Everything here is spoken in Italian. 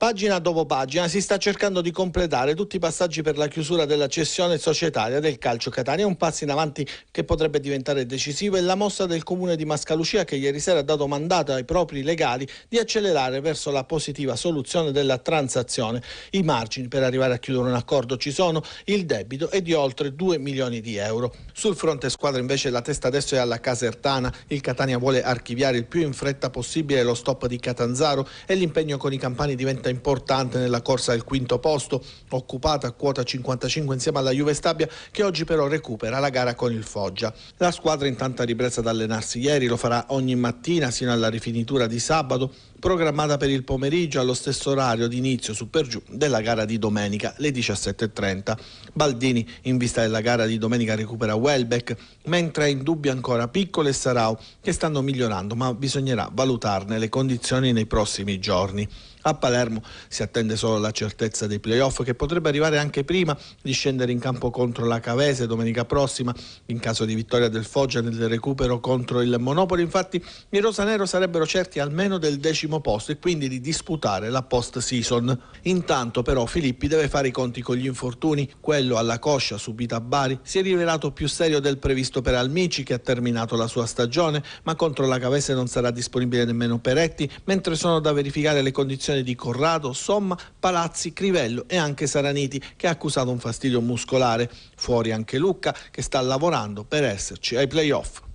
Pagina dopo pagina si sta cercando di completare tutti i passaggi per la chiusura della cessione societaria del calcio Catania, un passo in avanti che potrebbe diventare decisivo è la mossa del comune di Mascalucia che ieri sera ha dato mandato ai propri legali di accelerare verso la positiva soluzione della transazione. I margini per arrivare a chiudere un accordo ci sono, il debito è di oltre 2 milioni di euro. Sul fronte squadra invece la testa adesso è alla Casertana, il Catania vuole archiviare il più in fretta possibile lo stop di Catanzaro e l'impegno con i campani diventa importante nella corsa al quinto posto, occupata a quota 55 insieme alla Juve Stabia, che oggi però recupera la gara con il Foggia. La squadra intanto ha ripreso ad allenarsi ieri, lo farà ogni mattina sino alla rifinitura di sabato, programmata per il pomeriggio allo stesso orario di inizio su per giù della gara di domenica, le 17.30. Baldini in vista della gara di domenica recupera Welbeck, mentre è in dubbio ancora Piccolo e Sarau che stanno migliorando, ma bisognerà valutarne le condizioni nei prossimi giorni. A Palermo si attende solo la certezza dei playoff che potrebbe arrivare anche prima di scendere in campo contro la Cavese domenica prossima in caso di vittoria del Foggia nel recupero contro il Monopoli. Infatti i rosanero sarebbero certi almeno del decimo decimo posto e quindi di disputare la post-season. Intanto però Filippi deve fare i conti con gli infortuni, quello alla coscia subito a Bari si è rivelato più serio del previsto per Almici che ha terminato la sua stagione, ma contro la Cavese non sarà disponibile nemmeno Peretti, mentre sono da verificare le condizioni di Corrado, Somma, Palazzi, Crivello e anche Saraniti che ha accusato un fastidio muscolare. Fuori anche Lucca che sta lavorando per esserci ai playoff.